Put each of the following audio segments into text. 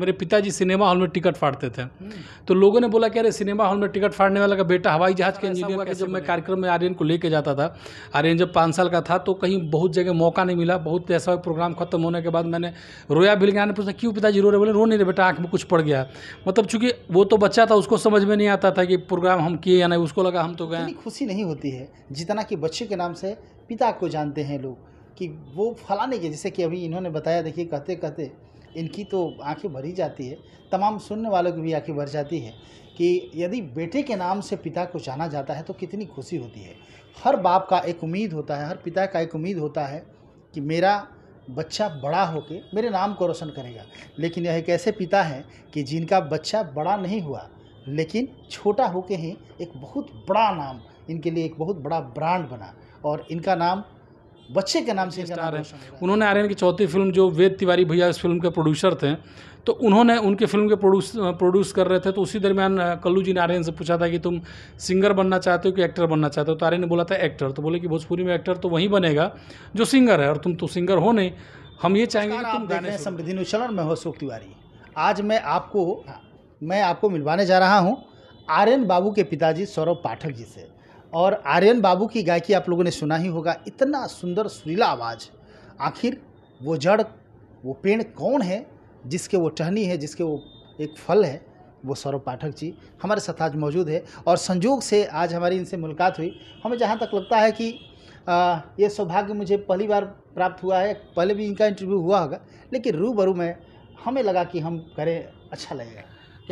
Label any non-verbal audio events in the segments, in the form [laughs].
मेरे पिताजी cinema hall में टिकट फाड़ते थे तो लोगों ने बोला कि अरे सिनेमा हॉल में टिकट फाड़ने वाला का बेटा हवाई जहाज़ के इंजीनियर का जब मैं कार्यक्रम में आर्यन को लेके जाता था आर्यन जब पाँच साल का था तो कहीं बहुत जगह मौका नहीं मिला बहुत ऐसा प्रोग्राम खत्म होने के बाद मैंने रोया भी गया पूछा क्यों पिताजी रो रहे बोले रो नहीं रहे बेटा आँख में कुछ पड़ गया मतलब चूंकि वो तो बच्चा था उसको समझ में नहीं आता था कि प्रोग्राम हम किए या नहीं उसको लगा हम तो गए खुशी नहीं होती है जितना कि बच्चे के नाम से पिता को जानते हैं लोग कि वो फलाने के जैसे कि अभी इन्होंने बताया देखिए कहते कहते इनकी तो आंखें भरी जाती है तमाम सुनने वालों की भी आंखें भर जाती है कि यदि बेटे के नाम से पिता को जाना जाता है तो कितनी खुशी होती है हर बाप का एक उम्मीद होता है हर पिता का एक उम्मीद होता है कि मेरा बच्चा बड़ा होके मेरे नाम को रोशन करेगा लेकिन यह एक ऐसे पिता हैं कि जिनका बच्चा बड़ा नहीं हुआ लेकिन छोटा होके ही एक बहुत बड़ा नाम इनके लिए एक बहुत बड़ा ब्रांड बना और इनका नाम बच्चे के नाम से स्टार है उन्होंने आर्यन की चौथी फिल्म जो वेद तिवारी भैया इस फिल्म के प्रोड्यूसर थे तो उन्होंने उनके फिल्म के प्रोड्यूस प्रोड्यूस कर रहे थे तो उसी दरमियान कल्लू जी ने आर्यन से पूछा था कि तुम सिंगर बनना चाहते हो कि एक्टर बनना चाहते हो तो आर्यन ने बोला था एक्टर तो बोले कि भोजपुरी में एक्टर तो वहीं बनेगा जो सिंगर है और तुम तो सिंगर हो नहीं हम ये चाहेंगे कि तुम गाने समृद्धि न्यूचलन में हो अशोक तिवारी आज मैं आपको मैं आपको मिलवाने जा रहा हूँ आर्यन बाबू के पिताजी सौरभ पाठक जी से और आर्यन बाबू की गायकी आप लोगों ने सुना ही होगा इतना सुंदर सुरीला आवाज़ आखिर वो जड़ वो पेड़ कौन है जिसके वो टहनी है जिसके वो एक फल है वो सौरभ पाठक जी हमारे साथ आज मौजूद है और संजोग से आज हमारी इनसे मुलाकात हुई हमें जहाँ तक लगता है कि आ, ये सौभाग्य मुझे पहली बार प्राप्त हुआ है पहले भी इनका इंटरव्यू हुआ होगा लेकिन रूबरू में हमें लगा कि हम करें अच्छा लगेगा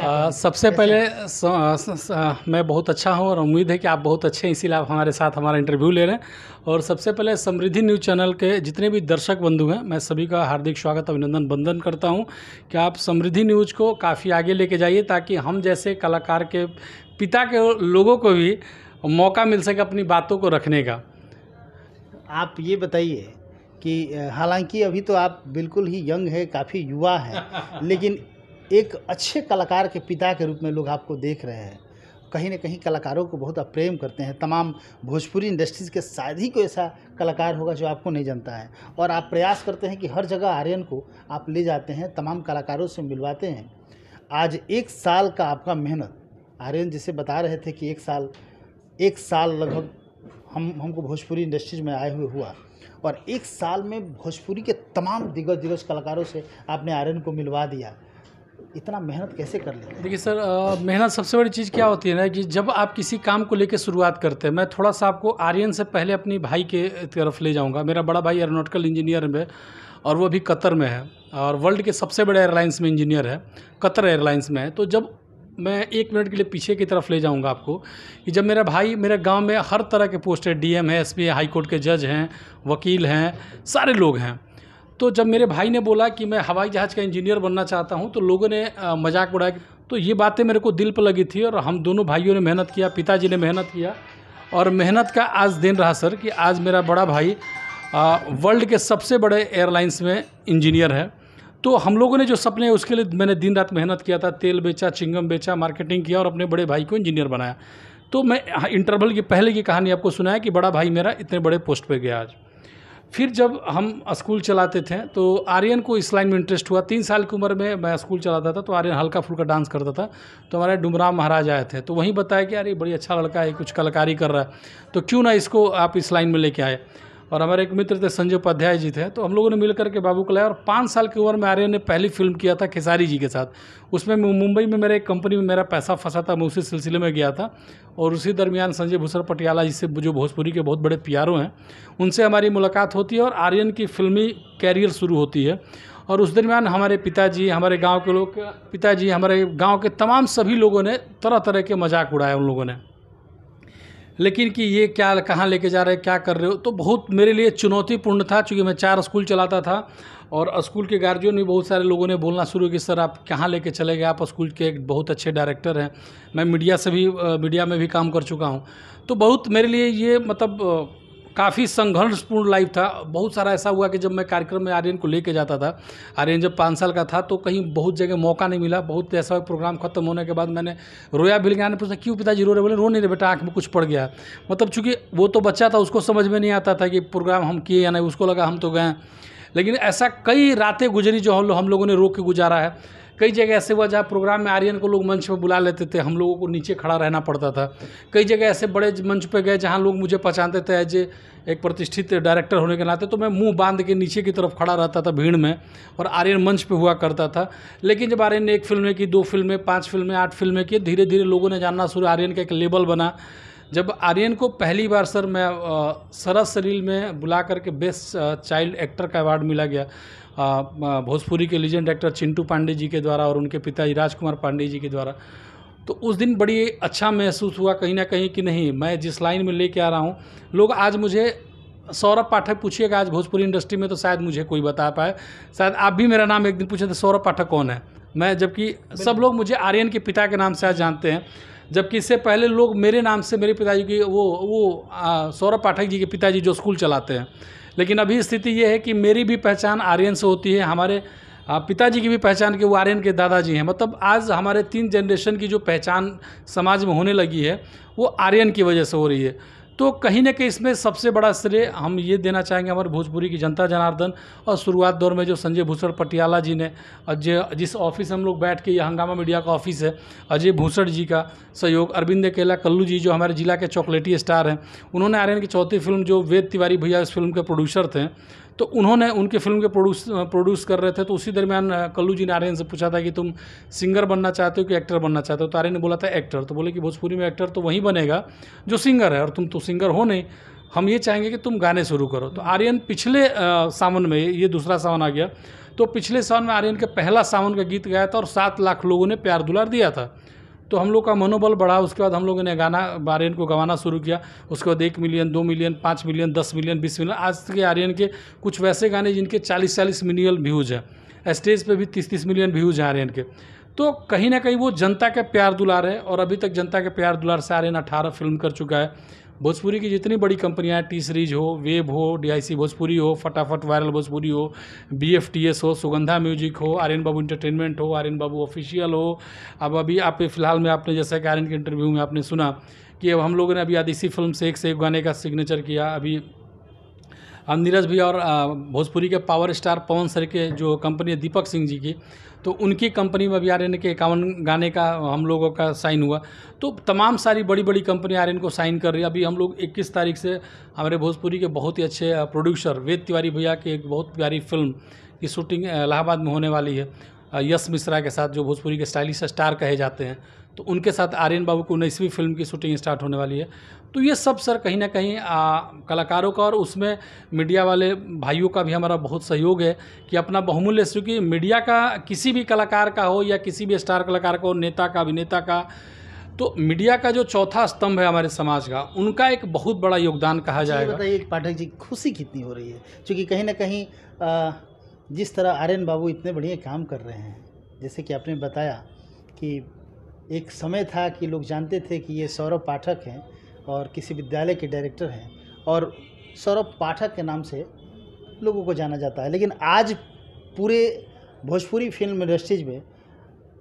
आ, सबसे पहले स, स, स, मैं बहुत अच्छा हूं और उम्मीद है कि आप बहुत अच्छे हैं इसीलिए आप हमारे साथ हमारा इंटरव्यू ले रहे हैं और सबसे पहले समृद्धि न्यूज़ चैनल के जितने भी दर्शक बंधु हैं मैं सभी का हार्दिक स्वागत अभिनंदन बंदन करता हूं कि आप समृद्धि न्यूज़ को काफ़ी आगे लेके जाइए ताकि हम जैसे कलाकार के पिता के लोगों को भी मौका मिल सके अपनी बातों को रखने का आप ये बताइए कि हालांकि अभी तो आप बिल्कुल ही यंग है काफ़ी युवा हैं [laughs] लेकिन एक अच्छे कलाकार के पिता के रूप में लोग आपको देख रहे हैं कहीं ना कहीं कलाकारों को बहुत अप्रेम प्रेम करते हैं तमाम भोजपुरी इंडस्ट्रीज़ के शायद ही कोई ऐसा कलाकार होगा जो आपको नहीं जानता है और आप प्रयास करते हैं कि हर जगह आर्यन को आप ले जाते हैं तमाम कलाकारों से मिलवाते हैं आज एक साल का आपका मेहनत आर्यन जिसे बता रहे थे कि एक साल एक साल लगभग हम हमको भोजपुरी इंडस्ट्रीज़ में आए हुए हुआ और एक साल में भोजपुरी के तमाम दिग्गज दिग्गज कलाकारों से आपने आर्यन को मिलवा दिया इतना मेहनत कैसे कर लेते हैं देखिए सर मेहनत सबसे बड़ी चीज़ क्या होती है ना कि जब आप किसी काम को लेकर शुरुआत करते हैं मैं थोड़ा सा आपको आर्यन से पहले अपनी भाई के तरफ ले जाऊंगा मेरा बड़ा भाई एरोनोटिकल इंजीनियर में और वो अभी कतर में है और वर्ल्ड के सबसे बड़े एयरलाइंस में इंजीनियर है कतर एयरलाइंस में है तो जब मैं एक मिनट के लिए पीछे की तरफ ले जाऊंगा आपको कि जब मेरा भाई मेरे गांव में हर तरह के पोस्ट है डीएम है एसपी है हाई कोर्ट के जज हैं वकील हैं सारे लोग हैं तो जब मेरे भाई ने बोला कि मैं हवाई जहाज़ का इंजीनियर बनना चाहता हूँ तो लोगों ने मजाक उड़ाया तो ये बातें मेरे को दिल पर लगी थी और हम दोनों भाइयों ने मेहनत किया पिताजी ने मेहनत किया और मेहनत का आज दिन रहा सर कि आज मेरा बड़ा भाई वर्ल्ड के सबसे बड़े एयरलाइंस में इंजीनियर है तो हम लोगों ने जो सपने उसके लिए मैंने दिन रात मेहनत किया था तेल बेचा चिंगम बेचा मार्केटिंग किया और अपने बड़े भाई को इंजीनियर बनाया तो मैं हाँ, इंटरवल की पहले की कहानी आपको सुनाया कि बड़ा भाई मेरा इतने बड़े पोस्ट पर गया आज फिर जब हम स्कूल चलाते थे तो आर्यन को इस लाइन में इंटरेस्ट हुआ तीन साल की उम्र में मैं स्कूल चलाता था तो आर्यन हल्का फुल्का डांस करता था तो हमारे डुमराम महाराज आए थे तो वहीं बताया कि अरे बड़ी अच्छा लड़का है कुछ कलाकारी कर रहा है तो क्यों ना इसको आप इस लाइन में लेके आए और हमारे एक मित्र थे संजय उपाध्याय जी थे तो हम लोगों ने मिलकर के बाबू को लाया और पाँच साल की उम्र में आर्यन ने पहली फिल्म किया था खेसारी जी के साथ उसमें मुंबई में मेरे एक कंपनी में मेरा पैसा फंसा था मैं उसी सिलसिले में गया था और उसी दरमियान संजय भूषण पटियाला जिससे जो भोजपुरी के बहुत बड़े प्यारों हैं उनसे हमारी मुलाकात होती है और आर्यन की फिल्मी कैरियर शुरू होती है और उस दरमियान हमारे पिताजी हमारे गांव के लोग पिताजी हमारे गांव के तमाम सभी लोगों ने तरह तरह के मजाक उड़ाए उन लोगों ने लेकिन कि ये क्या कहाँ लेके जा रहे हैं क्या कर रहे हो तो बहुत मेरे लिए चुनौतीपूर्ण था चूँकि मैं चार स्कूल चलाता था और स्कूल के गार्जियन भी बहुत सारे लोगों ने बोलना शुरू कि सर आप कहाँ लेके चले गए आप स्कूल के एक बहुत अच्छे डायरेक्टर हैं मैं मीडिया से भी मीडिया में भी काम कर चुका हूँ तो बहुत मेरे लिए ये मतलब काफ़ी संघर्षपूर्ण लाइफ था बहुत सारा ऐसा हुआ कि जब मैं कार्यक्रम में आर्यन को लेके जाता था आर्यन जब पाँच साल का था तो कहीं बहुत जगह मौका नहीं मिला बहुत ऐसा प्रोग्राम खत्म होने के बाद मैंने रोया भी ने पूछा क्यों पिताजी रो रहे बोले रो नहीं रहे बेटा आँख में कुछ पड़ गया मतलब चूँकि वो तो बच्चा था उसको समझ में नहीं आता था कि प्रोग्राम हम किए या नहीं उसको लगा हम तो गए लेकिन ऐसा कई रातें गुजरी जो हम लोग हम लोगों ने रोक के गुजारा है कई जगह ऐसे हुआ जहाँ प्रोग्राम में आर्यन को लोग मंच पर बुला लेते थे हम लोगों को नीचे खड़ा रहना पड़ता था कई जगह ऐसे बड़े मंच पर गए जहाँ लोग मुझे पहचानते थे एज ए एक प्रतिष्ठित डायरेक्टर होने के नाते तो मैं मुंह बांध के नीचे की तरफ खड़ा रहता था भीड़ में और आर्यन मंच पे हुआ करता था लेकिन जब आर्यन ने एक फिल्में की दो फिल्में पाँच फिल्में आठ फिल्में की धीरे धीरे लोगों ने जानना शुरू आर्यन का एक लेबल बना जब आर्यन को पहली बार सर मैं सरस सलील में बुला करके बेस्ट चाइल्ड एक्टर का अवार्ड मिला गया भोजपुरी के लीजेंड एक्टर चिंटू पांडे जी के द्वारा और उनके पिताजी राजकुमार पांडे जी के द्वारा तो उस दिन बड़ी अच्छा महसूस हुआ कहीं ना कहीं कि नहीं मैं जिस लाइन में लेके आ रहा हूँ लोग आज मुझे सौरभ पाठक पूछिएगा आज भोजपुरी इंडस्ट्री में तो शायद मुझे कोई बता पाए शायद आप भी मेरा नाम एक दिन पूछे तो सौरभ पाठक कौन है मैं जबकि सब लोग मुझे आर्यन के पिता के नाम से आज जानते हैं जबकि इससे पहले लोग मेरे नाम से मेरे पिताजी की वो वो सौरभ पाठक जी के पिताजी जो स्कूल चलाते हैं लेकिन अभी स्थिति ये है कि मेरी भी पहचान आर्यन से होती है हमारे पिताजी की भी पहचान के वो आर्यन के दादाजी हैं मतलब आज हमारे तीन जनरेशन की जो पहचान समाज में होने लगी है वो आर्यन की वजह से हो रही है तो कहीं ना कहीं इसमें सबसे बड़ा श्रेय हम ये देना चाहेंगे हमारे भोजपुरी की जनता जनार्दन और शुरुआत दौर में जो संजय भूषण पटियाला जी ने जो जिस ऑफिस हम लोग बैठ के ये हंगामा मीडिया का ऑफिस है अजय भूषण जी का सहयोग अरविंद केला कल्लू जी जो हमारे जिला के चॉकलेटी स्टार हैं उन्होंने आर्यन की चौथी फिल्म जो वेद तिवारी भैया इस फिल्म के प्रोड्यूसर थे तो उन्होंने उनके फिल्म के प्रोड्यूस प्रोड्यूस कर रहे थे तो उसी दरमियान कल्लू जी ने आर्यन से पूछा था कि तुम सिंगर बनना चाहते हो कि एक्टर बनना चाहते हो तो आर्यन ने बोला था एक्टर तो बोले कि भोजपुरी में एक्टर तो वहीं बनेगा जो सिंगर है और तुम तो सिंगर हो नहीं हम ये चाहेंगे कि तुम गाने शुरू करो तो आर्यन पिछले सावन में ये दूसरा सावन आ गया तो पिछले सावन में आर्यन का पहला सावन का गीत गाया था और सात लाख लोगों ने प्यार दुलार दिया था तो हम लोग का मनोबल बढ़ा उसके बाद हम लोगों ने गाना आर्यन को गवाना शुरू किया उसके बाद एक मिलियन दो मिलियन पाँच मिलियन दस मिलियन बीस मिलियन आज के आर्यन के कुछ वैसे गाने जिनके चालीस चालीस मिलियन व्यूज़ है स्टेज पर भी तीस तीस मिलियन व्यूज़ हैं आर्यन के तो कहीं ना कहीं वो जनता का प्यार दुलार है और अभी तक जनता के प्यार दुलार से आर्यन अठारह फिल्म कर चुका है भोजपुरी की जितनी बड़ी कंपनियाँ टी सीरीज हो वेब हो डीआईसी भोजपुरी हो फटाफट वायरल भोजपुरी हो बी हो सुगंधा म्यूजिक हो आर्यन बाबू इंटरटेनमेंट हो आर्यन बाबू ऑफिशियल हो अब अभी आप फिलहाल में आपने जैसा कि आर्यन के इंटरव्यू में आपने सुना कि अब हम लोगों ने अभी आदिसी फिल्म से एक से एक गाने का सिग्नेचर किया अभी अब नीरज भैया और भोजपुरी के पावर स्टार पवन सर के जो कंपनी है दीपक सिंह जी की तो उनकी कंपनी में भी आर के इक्यावन गाने का हम लोगों का साइन हुआ तो तमाम सारी बड़ी बड़ी कंपनी आर को साइन कर रही है अभी हम लोग 21 तारीख से हमारे भोजपुरी के बहुत ही अच्छे प्रोड्यूसर वेद तिवारी भैया की एक बहुत प्यारी फिल्म की शूटिंग इलाहाबाद में होने वाली है यश मिश्रा के साथ जो भोजपुरी के स्टाइलिश स्टार कहे जाते हैं तो उनके साथ आर्यन बाबू की उन्नीसवीं फिल्म की शूटिंग स्टार्ट होने वाली है तो ये सब सर कहीं ना कहीं आ, कलाकारों का और उसमें मीडिया वाले भाइयों का भी हमारा बहुत सहयोग है कि अपना बहुमूल्य क्योंकि मीडिया का किसी भी कलाकार का हो या किसी भी स्टार कलाकार का हो नेता का अभिनेता का तो मीडिया का जो चौथा स्तंभ है हमारे समाज का उनका एक बहुत बड़ा योगदान कहा जाएगा बताइए पाठक जी खुशी कितनी हो रही है क्योंकि कहीं ना कहीं आ, जिस तरह आर्यन बाबू इतने बढ़िया काम कर रहे हैं जैसे कि आपने बताया कि एक समय था कि लोग जानते थे कि ये सौरभ पाठक हैं और किसी विद्यालय के डायरेक्टर हैं और सौरभ पाठक के नाम से लोगों को जाना जाता है लेकिन आज पूरे भोजपुरी फिल्म इंडस्ट्रीज में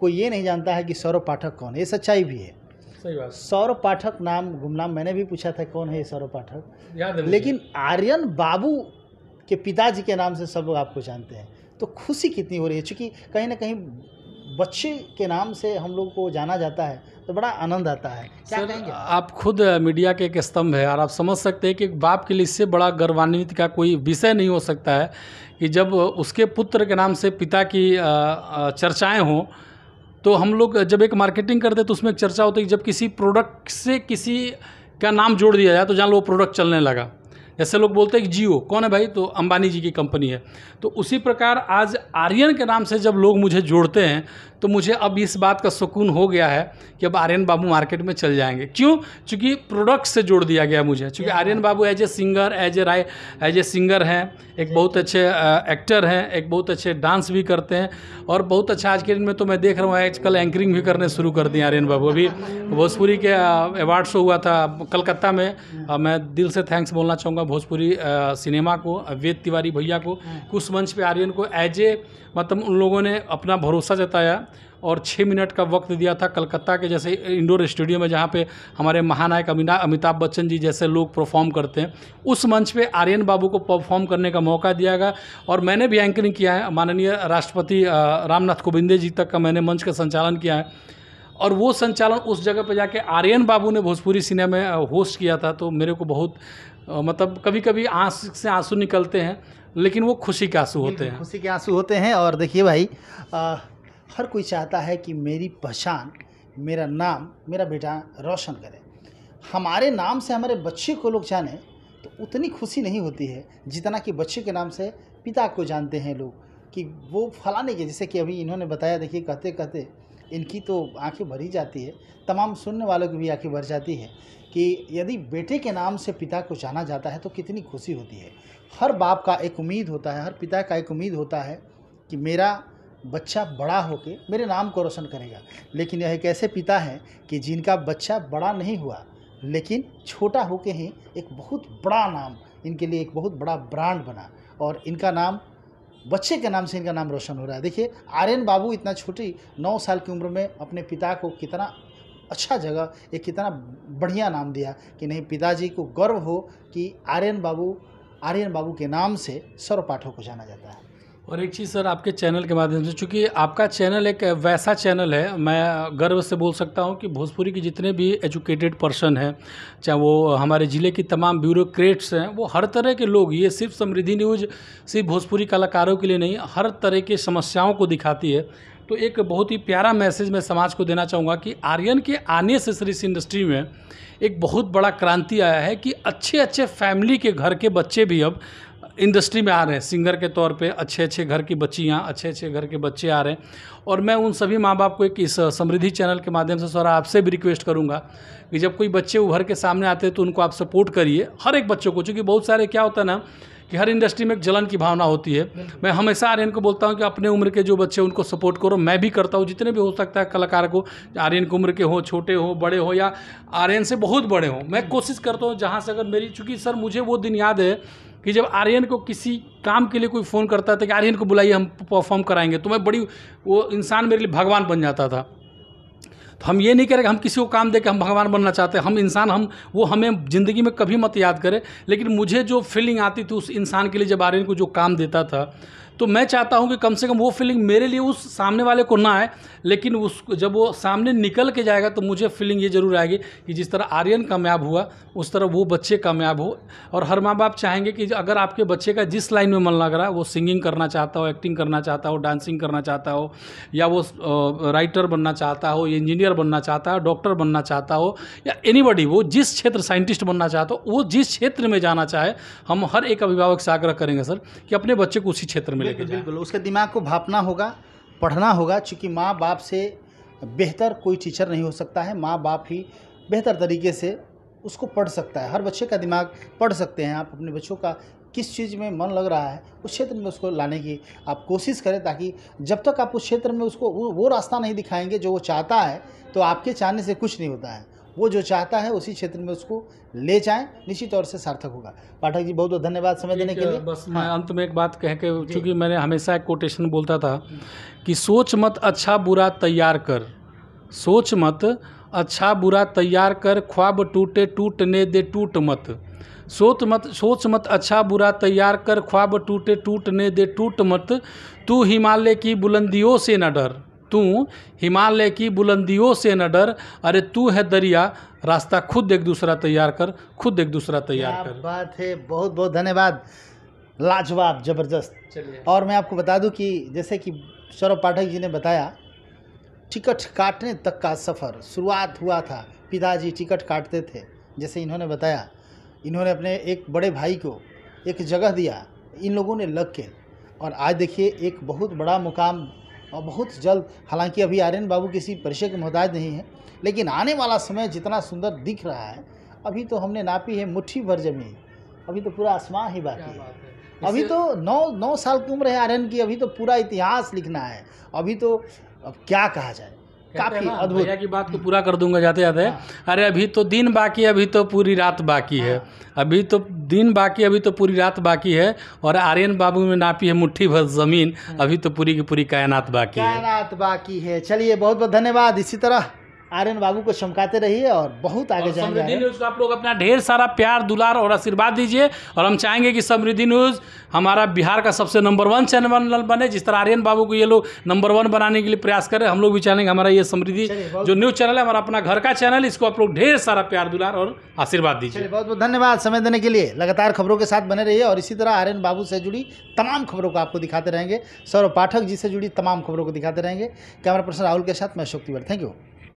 कोई ये नहीं जानता है कि सौरभ पाठक कौन है ये सच्चाई भी है सही बात सौरभ पाठक नाम गुमनाम मैंने भी पूछा था कौन है ये सौरभ पाठक याद लेकिन आर्यन बाबू के पिताजी के नाम से सब लोग आपको जानते हैं तो खुशी कितनी हो रही है चूँकि कहीं ना कहीं बच्ची के नाम से हम लोग को जाना जाता है तो बड़ा आनंद आता है क्या सर, आप खुद मीडिया के एक स्तंभ है और आप समझ सकते हैं कि बाप के लिए इससे बड़ा गर्वान्वित का कोई विषय नहीं हो सकता है कि जब उसके पुत्र के नाम से पिता की चर्चाएँ हों तो हम लोग जब एक मार्केटिंग करते तो उसमें एक चर्चा होती है कि जब किसी प्रोडक्ट से किसी का नाम जोड़ दिया जाए तो जान लो वो प्रोडक्ट चलने लगा जैसे लोग बोलते हैं कि जियो कौन है भाई तो अंबानी जी की कंपनी है तो उसी प्रकार आज आर्यन के नाम से जब लोग मुझे जोड़ते हैं तो मुझे अब इस बात का सुकून हो गया है कि अब आर्यन बाबू मार्केट में चल जाएंगे क्यों चूँकि प्रोडक्ट से जोड़ दिया गया मुझे चूँकि Aryan Babu as a singer as a राय एज ए सिंगर हैं एक बहुत अच्छे एक्टर हैं एक बहुत अच्छे डांस भी करते हैं और बहुत अच्छा आज के दिन में तो मैं देख रहा हूँ आजकल एंकरिंग भी करने शुरू कर दी आर्यन बाबू अभी भोजपुरी के अवार्ड शो हुआ था कलकत्ता में मैं दिल से थैंक्स बोलना चाहूँगा भोजपुरी सिनेमा को वेद तिवारी भैया को कुछ मंच पर आर्यन को एज ए मतलब उन लोगों ने अपना भरोसा जताया और छः मिनट का वक्त दिया था कलकत्ता के जैसे इंडोर स्टेडियम में जहाँ पे हमारे महानायक अमिताभ बच्चन जी जैसे लोग परफॉर्म करते हैं उस मंच पे आर्यन बाबू को परफॉर्म करने का मौका दिया गया और मैंने भी एंकरिंग किया है माननीय राष्ट्रपति रामनाथ कोविंदे जी तक का मैंने मंच का संचालन किया है और वो संचालन उस जगह पर जाके आर्यन बाबू ने भोजपुरी सिनेमा में होस्ट किया था तो मेरे को बहुत मतलब कभी कभी आंस से आंसू निकलते हैं लेकिन वो खुशी के आंसू होते हैं खुशी के आंसू होते हैं और देखिए भाई आ, हर कोई चाहता है कि मेरी पहचान मेरा नाम मेरा बेटा रोशन करे हमारे नाम से हमारे बच्चे को लोग जाने तो उतनी खुशी नहीं होती है जितना कि बच्चे के नाम से पिता को जानते हैं लोग कि वो फलाने के जैसे कि अभी इन्होंने बताया देखिए कहते कहते इनकी तो आंखें भरी जाती है तमाम सुनने वालों की भी आंखें भर जाती है कि यदि बेटे के नाम से पिता को जाना जाता है तो कितनी खुशी होती है हर बाप का एक उम्मीद होता है हर पिता का एक उम्मीद होता है कि मेरा बच्चा बड़ा होके मेरे नाम को रोशन करेगा लेकिन यह एक ऐसे पिता हैं कि जिनका बच्चा बड़ा नहीं हुआ लेकिन छोटा होके ही एक बहुत बड़ा नाम इनके लिए एक बहुत बड़ा ब्रांड बना और इनका नाम बच्चे के नाम से इनका नाम रोशन हो रहा है देखिए आर्यन बाबू इतना छोटी नौ साल की उम्र में अपने पिता को कितना अच्छा जगह एक कितना बढ़िया नाम दिया कि नहीं पिताजी को गर्व हो कि आर्यन बाबू आर्यन बाबू के नाम से सर्व पाठों को जाना जाता है और एक चीज़ सर आपके चैनल के माध्यम से चूँकि आपका चैनल एक वैसा चैनल है मैं गर्व से बोल सकता हूँ कि भोजपुरी के जितने भी एजुकेटेड पर्सन हैं चाहे वो हमारे ज़िले की तमाम ब्यूरोक्रेट्स हैं वो हर तरह के लोग ये सिर्फ समृद्धि न्यूज़ सिर्फ भोजपुरी कलाकारों के लिए नहीं हर तरह की समस्याओं को दिखाती है तो एक बहुत ही प्यारा मैसेज मैं समाज को देना चाहूँगा कि आर्यन के आने से सर इस इंडस्ट्री में एक बहुत बड़ा क्रांति आया है कि अच्छे अच्छे फैमिली के घर के बच्चे भी अब इंडस्ट्री में आ रहे हैं सिंगर के तौर पे अच्छे अच्छे घर की बच्चियाँ अच्छे अच्छे घर के बच्चे आ रहे हैं और मैं उन सभी माँ बाप को एक इस समृद्धि चैनल के माध्यम से सर आपसे भी रिक्वेस्ट करूँगा कि जब कोई बच्चे उभर के सामने आते हैं तो उनको आप सपोर्ट करिए हर एक बच्चों को चूँकि बहुत सारे क्या होता है ना कि हर इंडस्ट्री में एक जलन की भावना होती है मैं हमेशा आर्यन को बोलता हूँ कि अपने उम्र के जो बच्चे उनको सपोर्ट करो मैं भी करता हूँ जितने भी हो सकता है कलाकार को आर्यन की उम्र के हों छोटे हों बड़े हों या आर्यन से बहुत बड़े हों मैं कोशिश करता हूँ जहाँ से अगर मेरी चूँकि सर मुझे वो दिन याद है कि जब आर्यन को किसी काम के लिए कोई फ़ोन करता था कि आर्यन को बुलाइए हम परफॉर्म कराएंगे तो मैं बड़ी वो इंसान मेरे लिए भगवान बन जाता था तो हम ये नहीं करें कि हम किसी को काम दे के हम भगवान बनना चाहते हैं हम इंसान हम वो हमें ज़िंदगी में कभी मत याद करें लेकिन मुझे जो फीलिंग आती थी उस इंसान के लिए जब आर्यन को जो काम देता था तो मैं चाहता हूँ कि कम से कम वो फीलिंग मेरे लिए उस सामने वाले को ना आए लेकिन उस जब वो सामने निकल के जाएगा तो मुझे फीलिंग ये ज़रूर आएगी कि जिस तरह आर्यन कामयाब हुआ उस तरह वो बच्चे कामयाब हो और हर माँ बाप चाहेंगे कि अगर आपके बच्चे का जिस लाइन में मन लग रहा है वो सिंगिंग करना चाहता हो एक्टिंग करना चाहता हो डांसिंग करना चाहता हो या वो राइटर बनना चाहता हो इंजीनियर बनना चाहता हो डॉक्टर बनना चाहता हो या एनी वो जिस क्षेत्र साइंटिस्ट बनना चाहता हो वो जिस क्षेत्र में जाना चाहे हम हर एक अभिभावक से आग्रह करेंगे सर कि अपने बच्चे को उसी क्षेत्र में बिल्कुल बिल्कुल उसके दिमाग को भापना होगा पढ़ना होगा चूँकि माँ बाप से बेहतर कोई टीचर नहीं हो सकता है माँ बाप ही बेहतर तरीके से उसको पढ़ सकता है हर बच्चे का दिमाग पढ़ सकते हैं आप अपने बच्चों का किस चीज़ में मन लग रहा है उस क्षेत्र में उसको लाने की आप कोशिश करें ताकि जब तक आप उस क्षेत्र में उसको वो रास्ता नहीं दिखाएंगे जो वो चाहता है तो आपके चाहने से कुछ नहीं होता है वो जो चाहता है उसी क्षेत्र में उसको ले जाए निश्चित तौर से सार्थक होगा पाठक जी बहुत बहुत धन्यवाद समय देने के लिए बस हाँ। मैं अंत में एक बात कह के चूँकि मैंने हमेशा एक कोटेशन बोलता था कि सोच मत अच्छा बुरा तैयार कर सोच मत अच्छा बुरा तैयार कर ख्वाब टूटे टूटने दे टूट मत सोच मत सोच मत अच्छा बुरा तैयार कर ख्वाब टूटे टूटने दे टूट मत तू हिमालय की बुलंदियों से न डर तू हिमालय की बुलंदियों से न डर अरे तू है दरिया रास्ता खुद एक दूसरा तैयार कर खुद एक दूसरा तैयार कर बात है बहुत बहुत धन्यवाद लाजवाब जबरदस्त और मैं आपको बता दूं कि जैसे कि सौरभ पाठक जी ने बताया टिकट काटने तक का सफ़र शुरुआत हुआ था पिताजी टिकट काटते थे जैसे इन्होंने बताया इन्होंने अपने एक बड़े भाई को एक जगह दिया इन लोगों ने लग के और आज देखिए एक बहुत बड़ा मुकाम और बहुत जल्द हालांकि अभी आर्यन बाबू किसी परिचय के मोहताज नहीं है लेकिन आने वाला समय जितना सुंदर दिख रहा है अभी तो हमने नापी है मुट्ठी भर जमीन अभी तो पूरा आसमान ही बाकी है अभी तो नौ नौ साल की उम्र है आर्यन की अभी तो पूरा इतिहास लिखना है अभी तो अब क्या कहा जाए काफ़ी अद्भुत की बात को पूरा कर दूंगा जाते जाते अरे अभी तो दिन बाकी अभी तो पूरी रात बाकी है हाँ। अभी तो दिन बाकी अभी तो पूरी रात बाकी है और आर्यन बाबू में नापी है मुट्ठी भर जमीन हाँ। अभी तो पूरी की पूरी कायनात बाकी कायनात बाकी है चलिए बहुत बहुत धन्यवाद इसी तरह आर्यन बाबू को चमकाते रहिए और बहुत आगे जाएंगे समृद्धि न्यूज़ को आप लोग अपना ढेर सारा प्यार दुलार और आशीर्वाद दीजिए और हम चाहेंगे कि समृद्धि न्यूज़ हमारा बिहार का सबसे नंबर वन चैनल बने जिस तरह आर्यन बाबू को ये लोग नंबर वन बनाने के लिए प्रयास करें हम लोग भी चाहेंगे हमारा ये समृद्धि जो न्यूज़ चैनल है हमारा अपना घर का चैनल इसको आप लोग ढेर सारा प्यार दुलार और आशीर्वाद दीजिए बहुत बहुत धन्यवाद समय देने के लिए लगातार खबरों के साथ बने रहिए और इसी तरह आर्यन बाबू से जुड़ी तमाम खबरों को आपको दिखाते रहेंगे सौरभ पाठक जी से जुड़ी तमाम खबरों को दिखाते रहेंगे कैमरा पर्सन राहुल के साथ मैं अशोक तिवारी थैंक यू